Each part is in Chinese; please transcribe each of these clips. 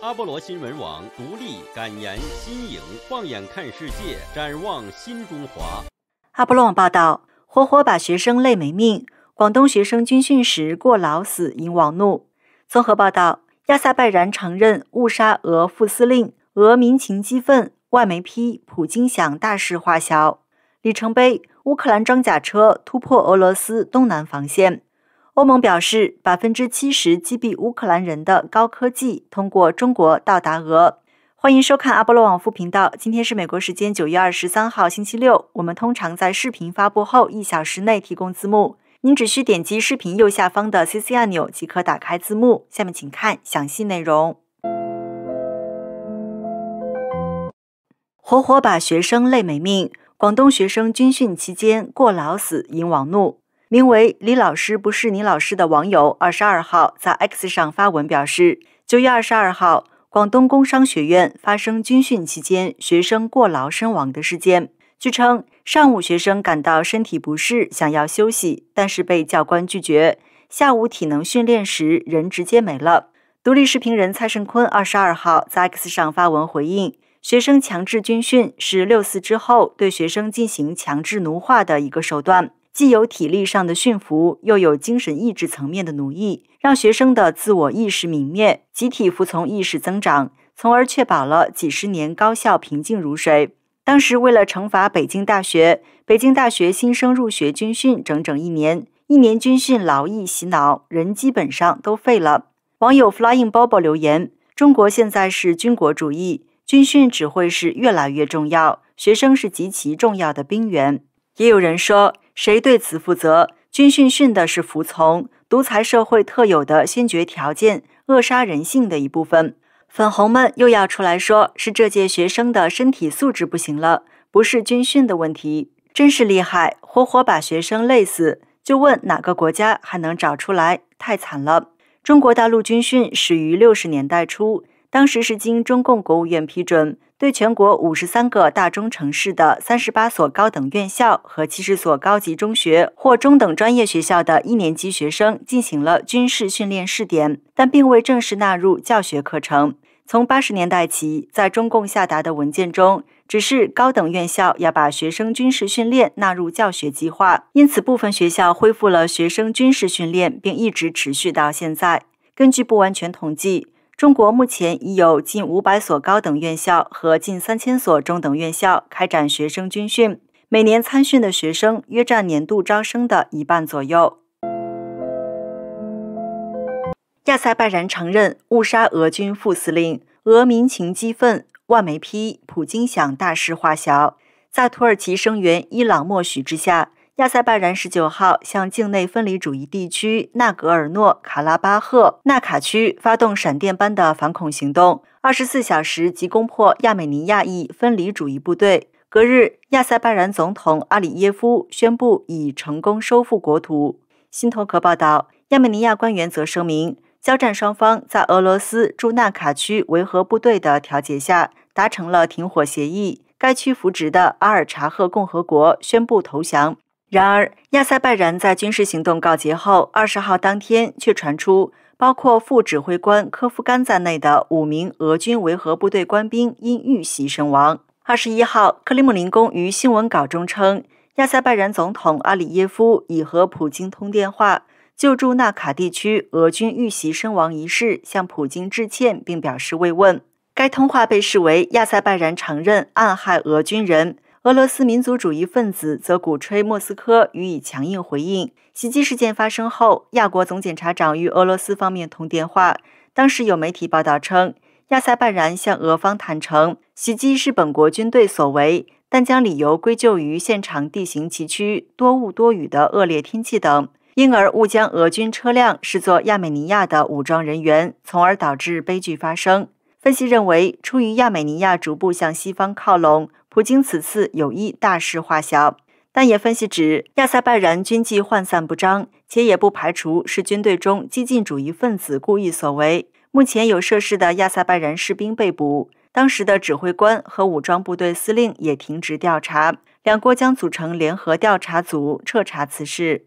阿波罗新闻网独立、敢言、新颖，放眼看世界，展望新中华。阿波罗网报道：活活把学生累没命，广东学生军训时过劳死引网怒。综合报道：亚塞拜然承认误杀俄副司令，俄民情激愤，外媒批普京想大事化小。里程碑：乌克兰装甲车突破俄罗斯东南防线。欧盟表示，百分之七十击毙乌克兰人的高科技通过中国到达俄。欢迎收看阿波罗网副频道。今天是美国时间九月二十三号星期六。我们通常在视频发布后一小时内提供字幕，您只需点击视频右下方的 CC 按钮即可打开字幕。下面请看详细内容。活活把学生累没命，广东学生军训期间过劳死引网怒。名为“李老师不是你老师的网友”二十二号在 X 上发文表示，九月二十二号，广东工商学院发生军训期间学生过劳身亡的事件。据称，上午学生感到身体不适，想要休息，但是被教官拒绝。下午体能训练时，人直接没了。独立视频人蔡胜坤二十二号在 X 上发文回应：“学生强制军训是六四之后对学生进行强制奴化的一个手段。”既有体力上的驯服，又有精神意志层面的奴役，让学生的自我意识泯灭，集体服从意识增长，从而确保了几十年高校平静如水。当时为了惩罚北京大学，北京大学新生入学军训整整一年，一年军训劳役洗脑，人基本上都废了。网友 Flying Bobo 留言：“中国现在是军国主义，军训只会是越来越重要，学生是极其重要的兵源。”也有人说。谁对此负责？军训训的是服从，独裁社会特有的先决条件，扼杀人性的一部分。粉红们又要出来说是这届学生的身体素质不行了，不是军训的问题，真是厉害，活活把学生累死。就问哪个国家还能找出来？太惨了。中国大陆军训始于六十年代初。当时是经中共国务院批准，对全国五十三个大中城市的三十八所高等院校和七十所高级中学或中等专业学校的一年级学生进行了军事训练试点，但并未正式纳入教学课程。从八十年代起，在中共下达的文件中，只是高等院校要把学生军事训练纳入教学计划，因此部分学校恢复了学生军事训练，并一直持续到现在。根据不完全统计。中国目前已有近五百所高等院校和近三千所中等院校开展学生军训，每年参训的学生约占年度招生的一半左右。亚塞拜然承认误杀俄军副司令，俄民情激愤，外媒批普京想大事化小，在土耳其声援伊朗默许之下。亚塞拜然十九号向境内分离主义地区纳格尔诺卡拉巴赫（纳卡）区发动闪电般的反恐行动，二十四小时即攻破亚美尼亚裔分离主义部队。隔日，亚塞拜然总统阿里耶夫宣布已成功收复国土。新头壳报道，亚美尼亚官员则声明，交战双方在俄罗斯驻纳卡区维和部队的调解下达成了停火协议。该区扶植的阿尔察赫共和国宣布投降。然而，亚塞拜然在军事行动告捷后，二十号当天却传出，包括副指挥官科夫甘在内的五名俄军维和部队官兵因遇袭身亡。二十一号，克里姆林宫于新闻稿中称，亚塞拜然总统阿里耶夫已和普京通电话，就驻纳卡地区俄军遇袭身亡一事向普京致歉，并表示慰问。该通话被视为亚塞拜然承认暗害俄军人。俄罗斯民族主义分子则鼓吹莫斯科予以强硬回应。袭击事件发生后，亚国总检察长与俄罗斯方面通电话。当时有媒体报道称，亚塞拜然向俄方坦诚，袭击是本国军队所为，但将理由归咎于现场地形崎岖、多雾多雨的恶劣天气等，因而误将俄军车辆视作亚美尼亚的武装人员，从而导致悲剧发生。分析认为，出于亚美尼亚逐步向西方靠拢。普京此次有意大事化小，但也分析指，亚塞拜然军纪涣散不彰，且也不排除是军队中激进主义分子故意所为。目前有涉事的亚塞拜然士兵被捕，当时的指挥官和武装部队司令也停职调查，两国将组成联合调查组彻查此事。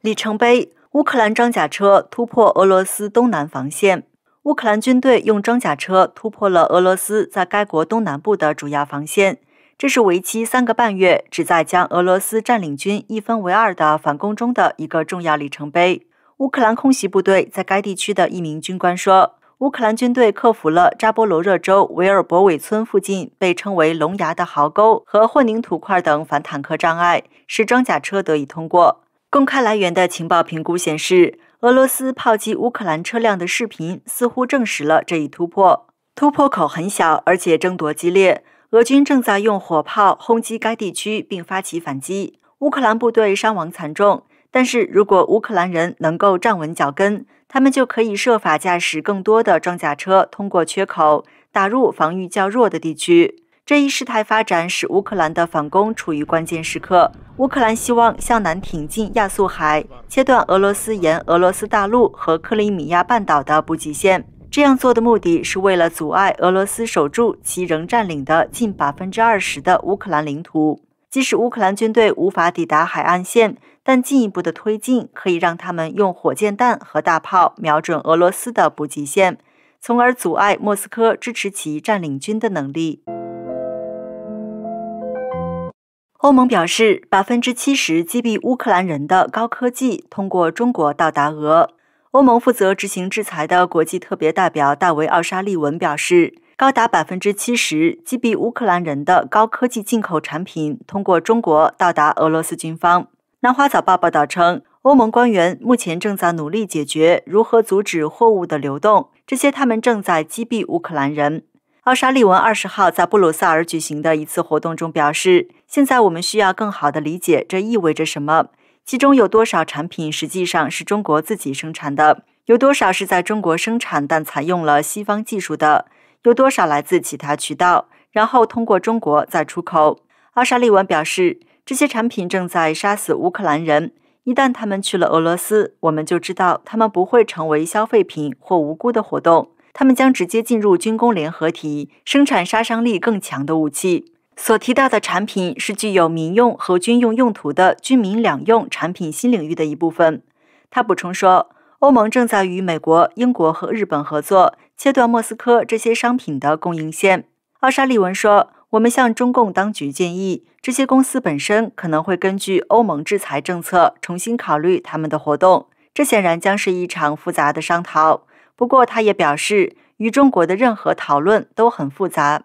里程碑：乌克兰装甲车突破俄罗斯东南防线。乌克兰军队用装甲车突破了俄罗斯在该国东南部的主要防线，这是为期三个半月、旨在将俄罗斯占领军一分为二的反攻中的一个重要里程碑。乌克兰空袭部队在该地区的一名军官说：“乌克兰军队克服了扎波罗热州维尔博韦村附近被称为‘龙牙’的壕沟和混凝土块等反坦克障碍，使装甲车得以通过。”公开来源的情报评估显示。俄罗斯炮击乌克兰车辆的视频似乎证实了这一突破。突破口很小，而且争夺激烈。俄军正在用火炮轰击该地区，并发起反击。乌克兰部队伤亡惨重，但是如果乌克兰人能够站稳脚跟，他们就可以设法驾驶更多的装甲车通过缺口，打入防御较弱的地区。这一事态发展使乌克兰的反攻处于关键时刻。乌克兰希望向南挺进亚速海，切断俄罗斯沿俄罗斯大陆和克里米亚半岛的补给线。这样做的目的是为了阻碍俄罗斯守住其仍占领的近百分之二十的乌克兰领土。即使乌克兰军队无法抵达海岸线，但进一步的推进可以让他们用火箭弹和大炮瞄准俄罗斯的补给线，从而阻碍莫斯科支持其占领军的能力。欧盟表示，百分之七十击毙乌克兰人的高科技通过中国到达俄。欧盟负责执行制裁的国际特别代表大维·奥沙利文表示，高达百分之七十击毙乌克兰人的高科技进口产品通过中国到达俄罗斯军方。南华早报报道称，欧盟官员目前正在努力解决如何阻止货物的流动，这些他们正在击毙乌克兰人。奥沙利文二十号在布鲁塞尔举行的一次活动中表示。现在我们需要更好地理解这意味着什么。其中有多少产品实际上是中国自己生产的？有多少是在中国生产但采用了西方技术的？有多少来自其他渠道，然后通过中国再出口？奥沙利文表示，这些产品正在杀死乌克兰人。一旦他们去了俄罗斯，我们就知道他们不会成为消费品或无辜的活动，他们将直接进入军工联合体，生产杀伤力更强的武器。所提到的产品是具有民用和军用用途的军民两用产品新领域的一部分。他补充说，欧盟正在与美国、英国和日本合作，切断莫斯科这些商品的供应线。奥沙利文说：“我们向中共当局建议，这些公司本身可能会根据欧盟制裁政策重新考虑他们的活动。这显然将是一场复杂的商讨。不过，他也表示，与中国的任何讨论都很复杂。”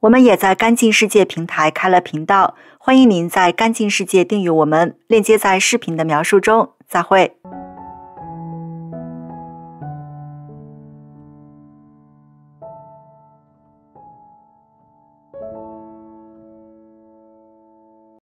我们也在“干净世界”平台开了频道，欢迎您在“干净世界”订阅我们，链接在视频的描述中。再会。